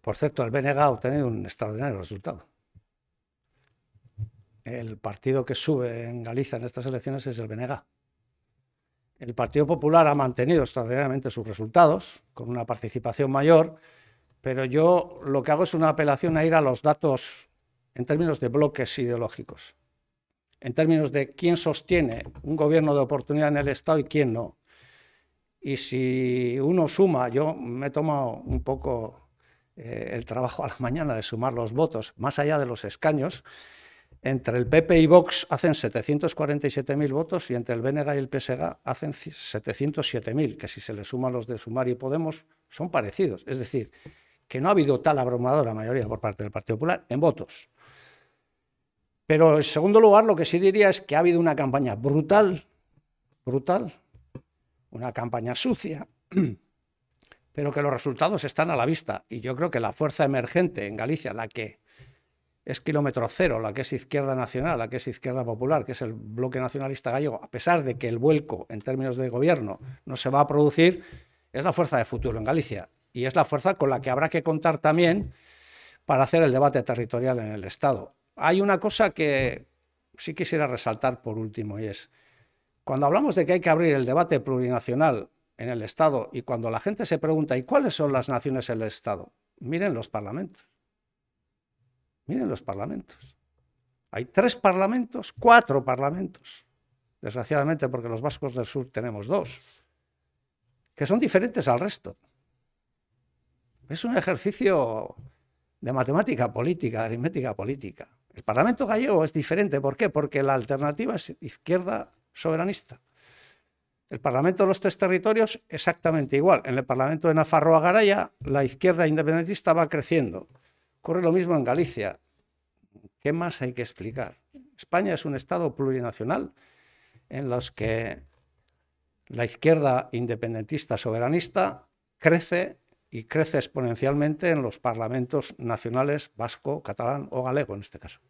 Por cierto, el BNG ha obtenido un extraordinario resultado. El partido que sube en Galicia en estas elecciones es el BNG. El Partido Popular ha mantenido extraordinariamente sus resultados, con una participación mayor, pero yo lo que hago es una apelación a ir a los datos en términos de bloques ideológicos, en términos de quién sostiene un gobierno de oportunidad en el Estado y quién no. Y si uno suma, yo me he tomado un poco eh, el trabajo a la mañana de sumar los votos, más allá de los escaños, entre el PP y Vox hacen 747.000 votos y entre el BNG y el PSG hacen 707.000, que si se le suman los de Sumar y Podemos son parecidos. Es decir, que no ha habido tal abrumadora mayoría por parte del Partido Popular en votos. Pero en segundo lugar, lo que sí diría es que ha habido una campaña brutal, brutal, una campaña sucia, pero que los resultados están a la vista. Y yo creo que la fuerza emergente en Galicia, la que es kilómetro cero, la que es izquierda nacional, la que es izquierda popular, que es el bloque nacionalista gallego, a pesar de que el vuelco en términos de gobierno no se va a producir, es la fuerza de futuro en Galicia. Y es la fuerza con la que habrá que contar también para hacer el debate territorial en el Estado. Hay una cosa que sí quisiera resaltar por último y es, cuando hablamos de que hay que abrir el debate plurinacional en el Estado. Y cuando la gente se pregunta, ¿y cuáles son las naciones en el Estado? Miren los parlamentos. Miren los parlamentos. Hay tres parlamentos, cuatro parlamentos. Desgraciadamente, porque los vascos del sur tenemos dos, que son diferentes al resto. Es un ejercicio de matemática política, aritmética política. El Parlamento gallego es diferente. ¿Por qué? Porque la alternativa es izquierda soberanista. El Parlamento de los tres territorios, exactamente igual. En el Parlamento de Nafarroa Garaya, la izquierda independentista va creciendo. Ocurre lo mismo en Galicia. ¿Qué más hay que explicar? España es un Estado plurinacional en los que la izquierda independentista soberanista crece y crece exponencialmente en los parlamentos nacionales vasco, catalán o galego en este caso.